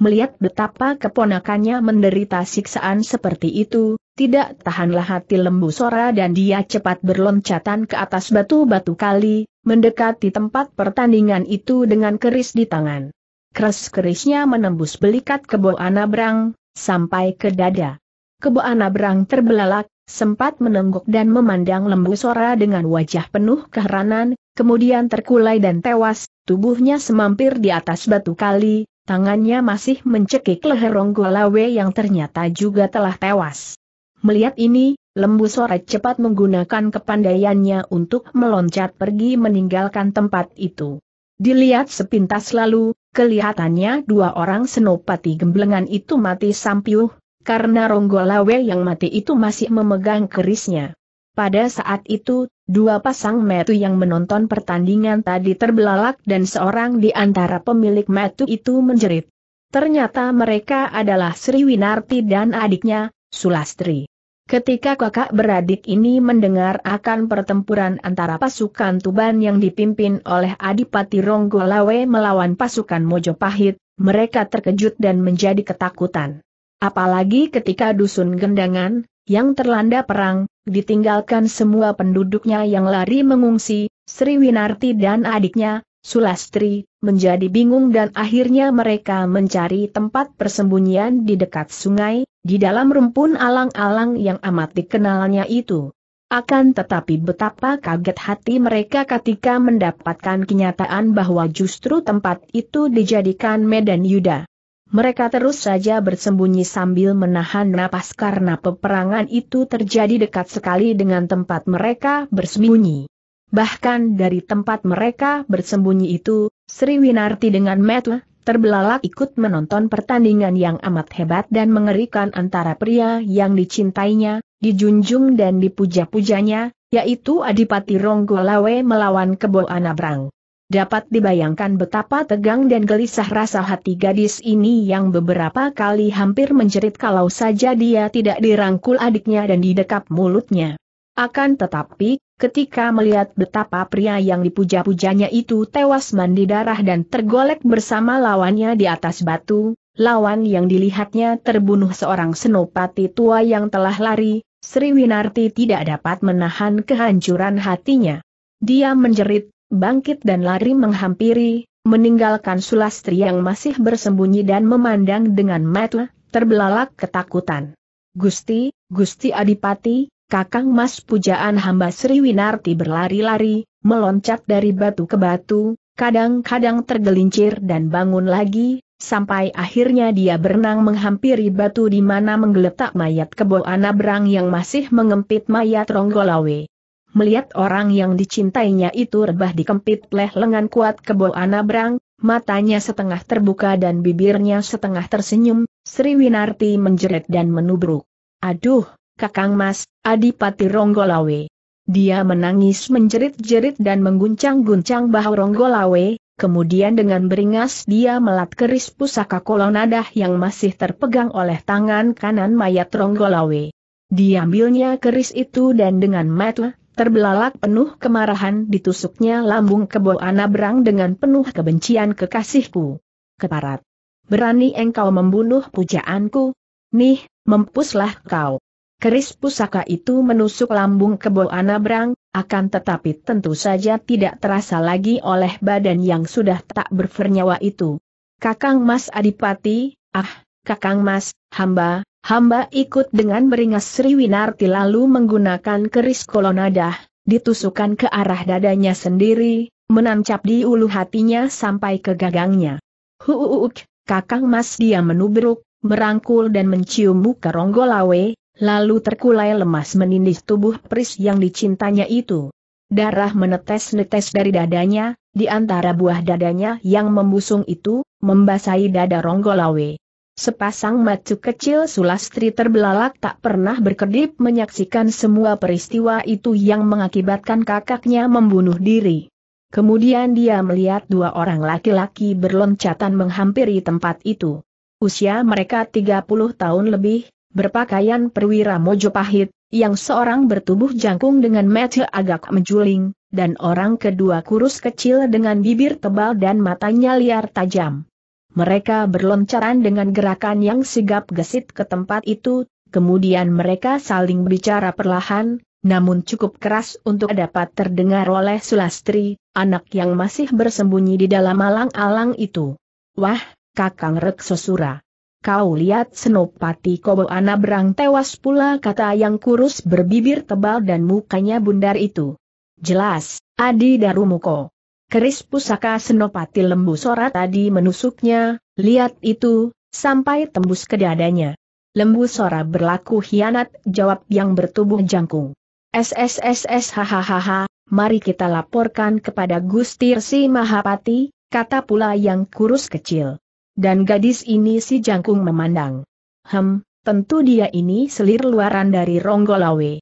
melihat betapa keponakannya menderita siksaan seperti itu, tidak tahanlah hati lembu Sora dan dia cepat berloncatan ke atas batu-batu kali, mendekati tempat pertandingan itu dengan keris di tangan. Keris-kerisnya menembus belikat kebo Anabrang, sampai ke dada. Kebo Anabrang terbelalak, sempat menengguk dan memandang lembu Sora dengan wajah penuh keheranan, kemudian terkulai dan tewas, tubuhnya semampir di atas batu kali, tangannya masih mencekik leher Ronggolawe yang ternyata juga telah tewas. Melihat ini, lembu Sora cepat menggunakan kepandaiannya untuk meloncat pergi meninggalkan tempat itu. Dilihat sepintas lalu, kelihatannya dua orang senopati gemblengan itu mati sampiuh, karena Ronggolawe yang mati itu masih memegang kerisnya. Pada saat itu, dua pasang metu yang menonton pertandingan tadi terbelalak dan seorang di antara pemilik metu itu menjerit. Ternyata mereka adalah Sri Winarti dan adiknya, Sulastri. Ketika kakak beradik ini mendengar akan pertempuran antara pasukan Tuban yang dipimpin oleh Adipati Ronggolawe melawan pasukan Mojopahit, mereka terkejut dan menjadi ketakutan. Apalagi ketika dusun gendangan, yang terlanda perang, ditinggalkan semua penduduknya yang lari mengungsi, Sri Winarti dan adiknya, Sulastri, menjadi bingung dan akhirnya mereka mencari tempat persembunyian di dekat sungai, di dalam rumpun alang-alang yang amat dikenalnya itu. Akan tetapi betapa kaget hati mereka ketika mendapatkan kenyataan bahwa justru tempat itu dijadikan medan yuda. Mereka terus saja bersembunyi sambil menahan napas karena peperangan itu terjadi dekat sekali dengan tempat mereka bersembunyi. Bahkan dari tempat mereka bersembunyi itu, Sri Winarti dengan Metu terbelalak ikut menonton pertandingan yang amat hebat dan mengerikan antara pria yang dicintainya, dijunjung dan dipuja-pujanya, yaitu Adipati Ronggolawe melawan Kebo Anabrang. Dapat dibayangkan betapa tegang dan gelisah rasa hati gadis ini yang beberapa kali hampir menjerit kalau saja dia tidak dirangkul adiknya dan didekap mulutnya. Akan tetapi, ketika melihat betapa pria yang dipuja-pujanya itu tewas mandi darah dan tergolek bersama lawannya di atas batu, lawan yang dilihatnya terbunuh seorang senopati tua yang telah lari, Sri Winarti tidak dapat menahan kehancuran hatinya. Dia menjerit, bangkit dan lari menghampiri, meninggalkan Sulastri yang masih bersembunyi dan memandang dengan mata terbelalak ketakutan. Gusti, Gusti Adipati, Kakang Mas pujaan hamba Sri Winarti berlari-lari, meloncat dari batu ke batu, kadang-kadang tergelincir dan bangun lagi, sampai akhirnya dia berenang menghampiri batu di mana menggeletak mayat kebo Anabrang yang masih mengempit mayat Ronggolawe. Melihat orang yang dicintainya itu rebah dikempit leh lengan kuat kebo Anabrang matanya setengah terbuka dan bibirnya setengah tersenyum, Sri Winarti menjerit dan menubruk. Aduh, Kakang Mas, Adipati Ronggolawe. Dia menangis menjerit-jerit dan mengguncang-guncang bahu Ronggolawe, kemudian dengan beringas dia melat keris pusaka kolonadah yang masih terpegang oleh tangan kanan mayat Ronggolawe. Diambilnya keris itu dan dengan mata terbelalak penuh kemarahan ditusuknya lambung kebo Anabrang dengan penuh kebencian kekasihku. Keparat. Berani engkau membunuh pujaanku? Nih, mempuslah kau. Keris pusaka itu menusuk lambung kebo Anabrang, akan tetapi tentu saja tidak terasa lagi oleh badan yang sudah tak bernyawa itu. Kakang Mas Adipati, ah, Kakang Mas, hamba, Hamba ikut dengan beringas Winarti lalu menggunakan keris kolonadah, ditusukkan ke arah dadanya sendiri, menancap di ulu hatinya sampai ke gagangnya. Huuuk, kakang mas dia menubruk, merangkul dan mencium muka ronggolawe, lalu terkulai lemas menindih tubuh pris yang dicintanya itu. Darah menetes-netes dari dadanya, di antara buah dadanya yang membusung itu, membasahi dada Ronggolawe. Sepasang mata kecil Sulastri terbelalak tak pernah berkedip menyaksikan semua peristiwa itu yang mengakibatkan kakaknya membunuh diri. Kemudian dia melihat dua orang laki-laki berloncatan menghampiri tempat itu. Usia mereka 30 tahun lebih, berpakaian perwira Mojopahit, yang seorang bertubuh jangkung dengan mata agak menjuling, dan orang kedua kurus kecil dengan bibir tebal dan matanya liar tajam. Mereka berloncaran dengan gerakan yang sigap gesit ke tempat itu, kemudian mereka saling bicara perlahan, namun cukup keras untuk dapat terdengar oleh Sulastri, anak yang masih bersembunyi di dalam alang-alang itu. Wah, Kakang Reksosura. Kau lihat Senopati anak berang tewas pula kata yang kurus berbibir tebal dan mukanya bundar itu. Jelas, Adi Darumuko. Keris pusaka senopati lembu sora tadi menusuknya, lihat itu, sampai tembus ke dadanya. Lembu sora berlaku hianat, jawab yang bertubuh jangkung. SSSS hahaha, mari kita laporkan kepada Gusti Resi Mahapati, kata pula yang kurus kecil. Dan gadis ini si jangkung memandang. Hem, tentu dia ini selir luaran dari Ronggolawe.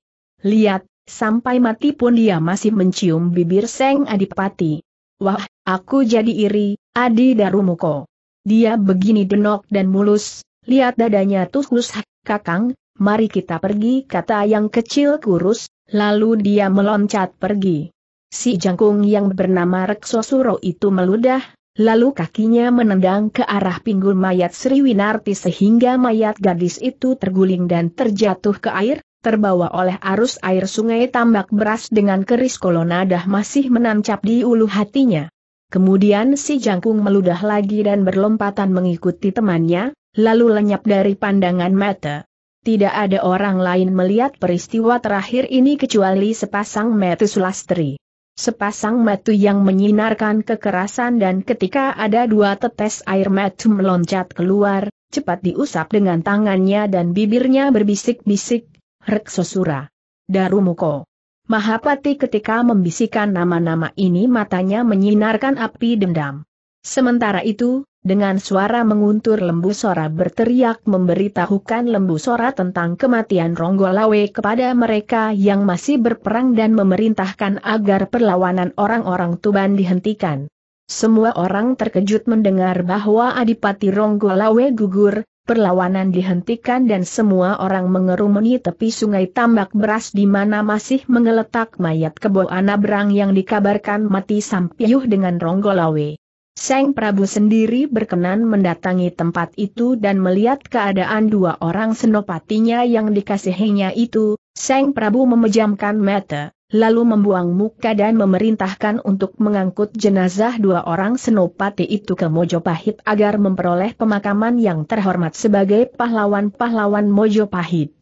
Lihat, sampai mati pun dia masih mencium bibir Seng Adipati. Wah, aku jadi iri, Adi Darumuko. Dia begini denok dan mulus, lihat dadanya tulus, kakang, mari kita pergi kata yang kecil kurus, lalu dia meloncat pergi. Si jangkung yang bernama Reksosuro itu meludah, lalu kakinya menendang ke arah pinggul mayat Sriwinarti sehingga mayat gadis itu terguling dan terjatuh ke air, terbawa oleh arus air sungai tambak beras dengan keris kolonadah masih menancap di ulu hatinya. Kemudian si jangkung meludah lagi dan berlompatan mengikuti temannya, lalu lenyap dari pandangan mata. Tidak ada orang lain melihat peristiwa terakhir ini kecuali sepasang metu sulastri. Sepasang metu yang menyinarkan kekerasan dan ketika ada dua tetes air metu meloncat keluar, cepat diusap dengan tangannya dan bibirnya berbisik-bisik, Reksosura. Darumuko. Mahapati ketika membisikkan nama-nama ini matanya menyinarkan api dendam. Sementara itu, dengan suara menguntur lembu Sora berteriak memberitahukan lembu Sora tentang kematian Ronggolawe kepada mereka yang masih berperang dan memerintahkan agar perlawanan orang-orang Tuban dihentikan. Semua orang terkejut mendengar bahwa Adipati Ronggolawe gugur, perlawanan dihentikan dan semua orang mengerumuni tepi sungai tambak beras di mana masih mengeletak mayat kebo Anabrang yang dikabarkan mati Sampiuh dengan Ronggolawe. Seng Prabu sendiri berkenan mendatangi tempat itu dan melihat keadaan dua orang senopatinya yang dikasihinya itu, Seng Prabu memejamkan mata lalu membuang muka dan memerintahkan untuk mengangkut jenazah dua orang senopati itu ke Mojopahit agar memperoleh pemakaman yang terhormat sebagai pahlawan-pahlawan Mojopahit.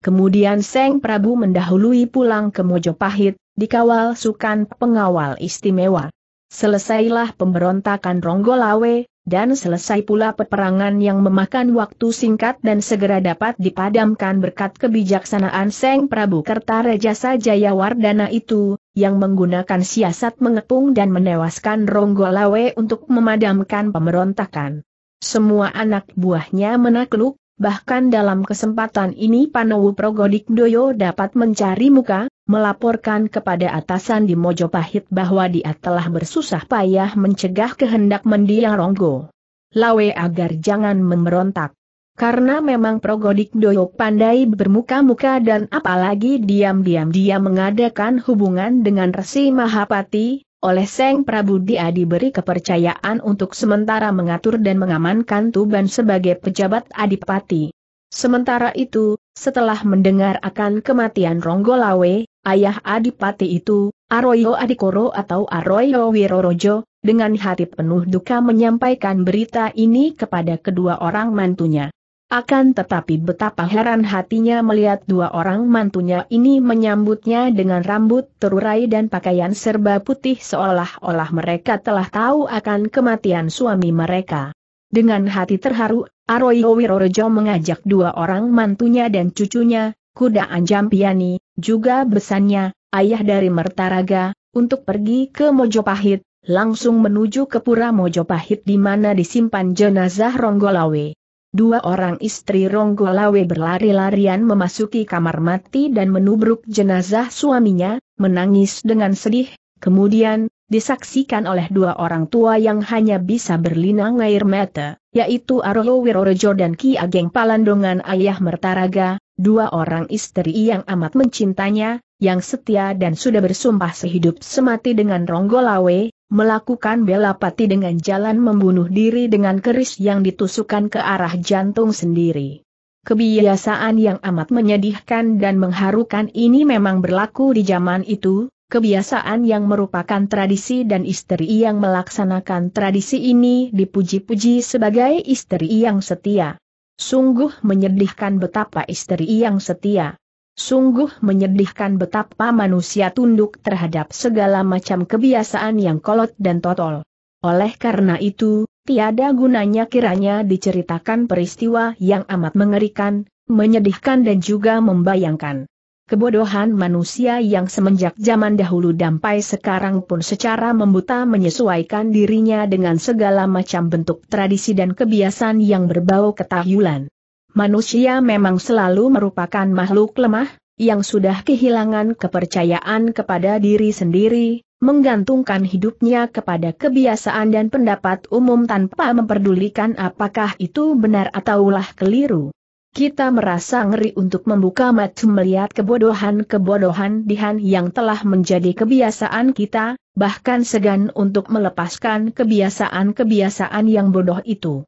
Kemudian Seng Prabu mendahului pulang ke Mojopahit, dikawal sukan pengawal istimewa. Selesailah pemberontakan Ronggolawe, dan selesai pula peperangan yang memakan waktu singkat dan segera dapat dipadamkan berkat kebijaksanaan Seng Prabu Kertarajasa Jayawardana itu, yang menggunakan siasat mengepung dan menewaskan Ronggolawe untuk memadamkan pemberontakan. Semua anak buahnya menakluk, Bahkan dalam kesempatan ini Panowu Progodik Doyo dapat mencari muka, melaporkan kepada atasan di Mojopahit bahwa dia telah bersusah payah mencegah kehendak mendiang Ronggo. Lawe agar jangan memberontak. Karena memang Progodik Doyo pandai bermuka-muka dan apalagi diam-diam dia mengadakan hubungan dengan Resi Mahapati, oleh Seng Prabu dia diberi kepercayaan untuk sementara mengatur dan mengamankan Tuban sebagai pejabat adipati. Sementara itu, setelah mendengar akan kematian Ronggolawe, ayah adipati itu, Arroyo Adikoro atau Arroyo Wirorojo, dengan hati penuh duka menyampaikan berita ini kepada kedua orang mantunya. Akan tetapi betapa heran hatinya melihat dua orang mantunya ini menyambutnya dengan rambut terurai dan pakaian serba putih seolah-olah mereka telah tahu akan kematian suami mereka. Dengan hati terharu, Aroyo Wirorojo mengajak dua orang mantunya dan cucunya, kuda Anjampiani, juga besannya, ayah dari Mertaraga, untuk pergi ke Mojopahit, langsung menuju ke Pura Mojopahit di mana disimpan jenazah Ronggolawe. Dua orang istri Ronggolawe berlari-larian memasuki kamar mati dan menubruk jenazah suaminya, menangis dengan sedih, kemudian, disaksikan oleh dua orang tua yang hanya bisa berlinang air mata, yaitu Arlo Wirorejo dan Ki Ageng Palandongan Ayah Mertaraga, dua orang istri yang amat mencintanya, yang setia dan sudah bersumpah sehidup semati dengan Ronggolawe, melakukan bela pati dengan jalan membunuh diri dengan keris yang ditusukkan ke arah jantung sendiri. Kebiasaan yang amat menyedihkan dan mengharukan ini memang berlaku di zaman itu, kebiasaan yang merupakan tradisi dan istri yang melaksanakan tradisi ini dipuji-puji sebagai istri yang setia. Sungguh menyedihkan betapa istri yang setia Sungguh menyedihkan betapa manusia tunduk terhadap segala macam kebiasaan yang kolot dan totol. Oleh karena itu, tiada gunanya kiranya diceritakan peristiwa yang amat mengerikan, menyedihkan dan juga membayangkan. Kebodohan manusia yang semenjak zaman dahulu sampai sekarang pun secara membuta menyesuaikan dirinya dengan segala macam bentuk tradisi dan kebiasaan yang berbau ketahyulan manusia memang selalu merupakan makhluk lemah, yang sudah kehilangan kepercayaan kepada diri sendiri, menggantungkan hidupnya kepada kebiasaan dan pendapat umum tanpa memperdulikan apakah itu benar ataulah keliru. Kita merasa ngeri untuk membuka mata melihat kebodohan-kebodohan dihan yang telah menjadi kebiasaan kita, bahkan segan untuk melepaskan kebiasaan-kebiasaan yang bodoh itu.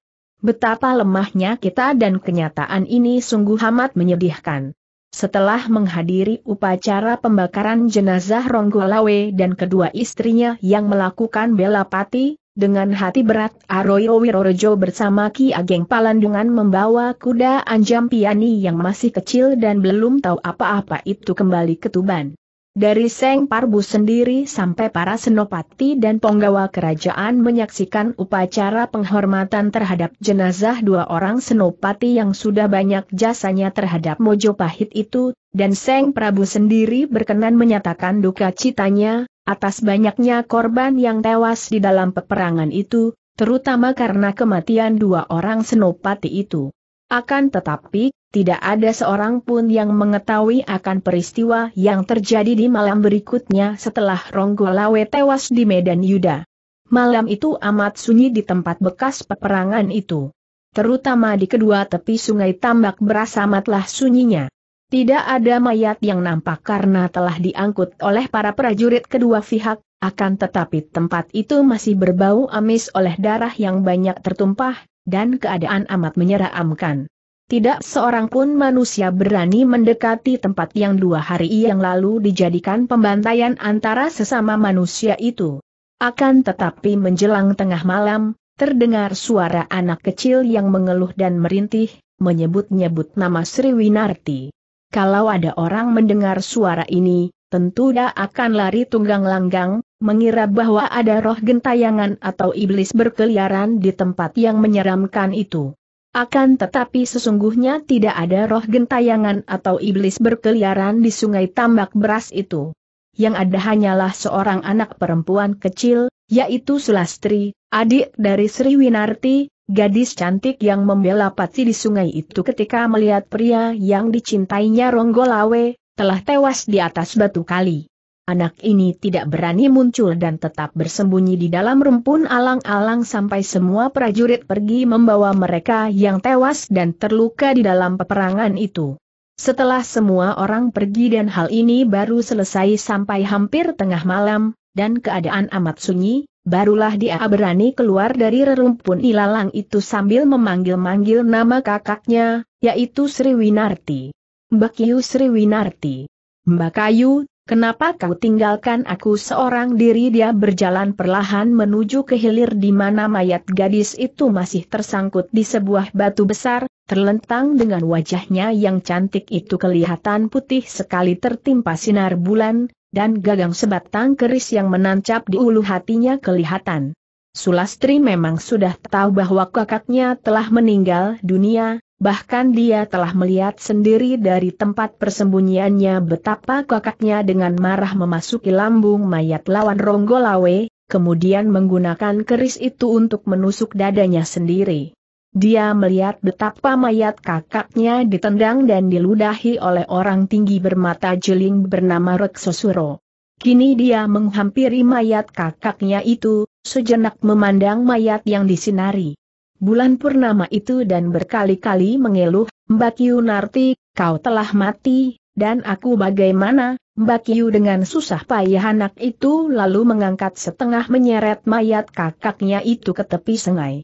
Betapa lemahnya kita dan kenyataan ini sungguh amat menyedihkan. Setelah menghadiri upacara pembakaran jenazah Ronggolawe dan kedua istrinya yang melakukan bela pati, dengan hati berat Aroyo Wirorejo bersama Ki Ageng Palandungan membawa kuda Anjampiani yang masih kecil dan belum tahu apa-apa itu kembali ke Tuban. Dari Seng Parbu sendiri sampai para senopati dan penggawa kerajaan menyaksikan upacara penghormatan terhadap jenazah dua orang senopati yang sudah banyak jasanya terhadap Mojo Pahit itu, dan Seng Prabu sendiri berkenan menyatakan duka citanya, atas banyaknya korban yang tewas di dalam peperangan itu, terutama karena kematian dua orang senopati itu. Akan tetapi, tidak ada seorang pun yang mengetahui akan peristiwa yang terjadi di malam berikutnya setelah Ronggolawe tewas di Medan Yuda. Malam itu amat sunyi di tempat bekas peperangan itu. Terutama di kedua tepi sungai Tambak beras amatlah sunyinya. Tidak ada mayat yang nampak karena telah diangkut oleh para prajurit kedua pihak, akan tetapi tempat itu masih berbau amis oleh darah yang banyak tertumpah, dan keadaan amat menyeramkan. Tidak seorang pun manusia berani mendekati tempat yang dua hari yang lalu dijadikan pembantaian antara sesama manusia itu. Akan tetapi menjelang tengah malam, terdengar suara anak kecil yang mengeluh dan merintih, menyebut-nyebut nama Sri Winarti. Kalau ada orang mendengar suara ini, tentu dia akan lari tunggang langgang, mengira bahwa ada roh gentayangan atau iblis berkeliaran di tempat yang menyeramkan itu. Akan tetapi sesungguhnya tidak ada roh gentayangan atau iblis berkeliaran di sungai tambak beras itu. Yang ada hanyalah seorang anak perempuan kecil, yaitu Sulastri, adik dari Sri Winarti, gadis cantik yang membela Pati di sungai itu ketika melihat pria yang dicintainya Ronggolawe, telah tewas di atas batu kali. Anak ini tidak berani muncul dan tetap bersembunyi di dalam rumpun alang-alang sampai semua prajurit pergi membawa mereka yang tewas dan terluka di dalam peperangan itu. Setelah semua orang pergi dan hal ini baru selesai sampai hampir tengah malam, dan keadaan amat sunyi, barulah dia berani keluar dari rumpun ilalang itu sambil memanggil-manggil nama kakaknya, yaitu Sri Winarti. Mbak Sri Winarti, Mbak Kayu, kenapa kau tinggalkan aku seorang diri dia berjalan perlahan menuju ke hilir di mana mayat gadis itu masih tersangkut di sebuah batu besar, terlentang dengan wajahnya yang cantik itu kelihatan putih sekali tertimpa sinar bulan, dan gagang sebatang keris yang menancap di ulu hatinya kelihatan. Sulastri memang sudah tahu bahwa kakaknya telah meninggal dunia, Bahkan dia telah melihat sendiri dari tempat persembunyiannya betapa kakaknya dengan marah memasuki lambung mayat lawan Ronggolawe, kemudian menggunakan keris itu untuk menusuk dadanya sendiri. Dia melihat betapa mayat kakaknya ditendang dan diludahi oleh orang tinggi bermata jeling bernama Reksosuro. Kini dia menghampiri mayat kakaknya itu, sejenak memandang mayat yang disinari bulan purnama itu dan berkali-kali mengeluh, Mbak Yu Narti, kau telah mati, dan aku bagaimana? Mbak Yu dengan susah payah anak itu lalu mengangkat setengah menyeret mayat kakaknya itu ke tepi sungai.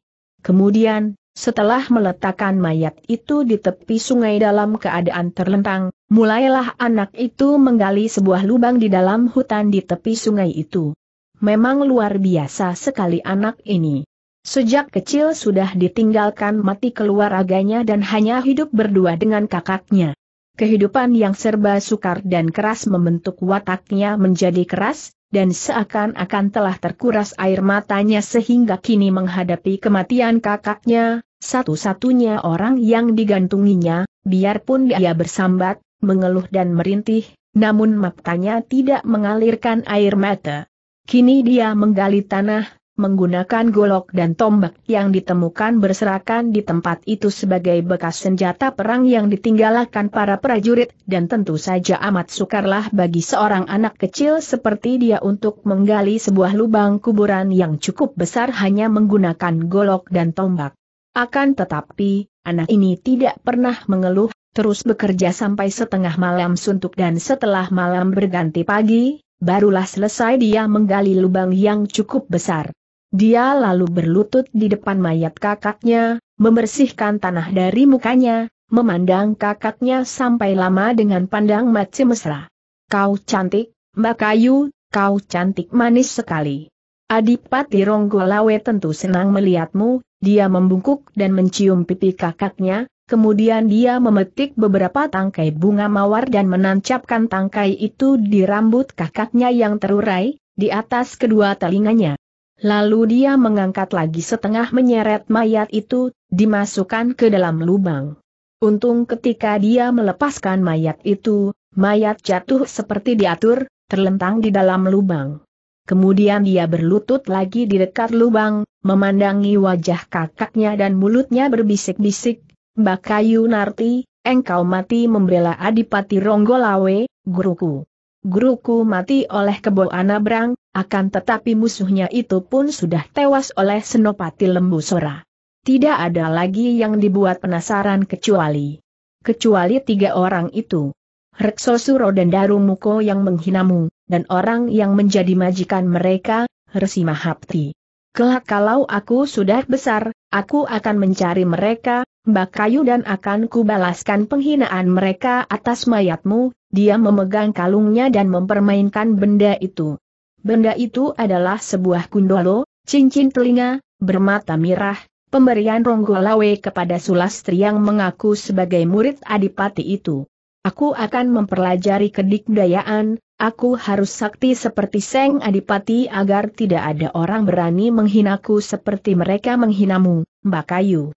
Kemudian, setelah meletakkan mayat itu di tepi sungai dalam keadaan terlentang, mulailah anak itu menggali sebuah lubang di dalam hutan di tepi sungai itu. Memang luar biasa sekali anak ini. Sejak kecil sudah ditinggalkan mati keluar keluarganya dan hanya hidup berdua dengan kakaknya. Kehidupan yang serba sukar dan keras membentuk wataknya menjadi keras, dan seakan-akan telah terkuras air matanya sehingga kini menghadapi kematian kakaknya, satu-satunya orang yang digantunginya, biarpun dia bersambat, mengeluh dan merintih, namun matanya tidak mengalirkan air mata. Kini dia menggali tanah, menggunakan golok dan tombak yang ditemukan berserakan di tempat itu sebagai bekas senjata perang yang ditinggalkan para prajurit dan tentu saja amat sukarlah bagi seorang anak kecil seperti dia untuk menggali sebuah lubang kuburan yang cukup besar hanya menggunakan golok dan tombak. Akan tetapi, anak ini tidak pernah mengeluh, terus bekerja sampai setengah malam suntuk dan setelah malam berganti pagi, barulah selesai dia menggali lubang yang cukup besar. Dia lalu berlutut di depan mayat kakaknya, membersihkan tanah dari mukanya, memandang kakaknya sampai lama dengan pandang mati mesra. Kau cantik, Mbak Kayu, kau cantik manis sekali. Adipati Ronggolawe tentu senang melihatmu, dia membungkuk dan mencium pipi kakaknya, kemudian dia memetik beberapa tangkai bunga mawar dan menancapkan tangkai itu di rambut kakaknya yang terurai, di atas kedua telinganya. Lalu dia mengangkat lagi setengah menyeret mayat itu, dimasukkan ke dalam lubang. Untung ketika dia melepaskan mayat itu, mayat jatuh seperti diatur, terlentang di dalam lubang. Kemudian dia berlutut lagi di dekat lubang, memandangi wajah kakaknya dan mulutnya berbisik-bisik, Mbak Kayu Narti, engkau mati membela Adipati Ronggolawe, guruku. Guruku mati oleh kebo Anabrang. Akan tetapi musuhnya itu pun sudah tewas oleh Senopati Lembu Sora. Tidak ada lagi yang dibuat penasaran kecuali kecuali tiga orang itu. Reksosuro dan Darumuko yang menghinamu, dan orang yang menjadi majikan mereka, Mahapti. Kelak kalau aku sudah besar, aku akan mencari mereka, Mbak Kayu dan akan kubalaskan penghinaan mereka atas mayatmu, dia memegang kalungnya dan mempermainkan benda itu. Benda itu adalah sebuah kundolo, cincin telinga, bermata merah, pemberian Ronggolawe kepada Sulastri yang mengaku sebagai murid adipati itu. Aku akan mempelajari kedikdayaan, aku harus sakti seperti Seng Adipati agar tidak ada orang berani menghinaku seperti mereka menghinamu, Mbak Kayu.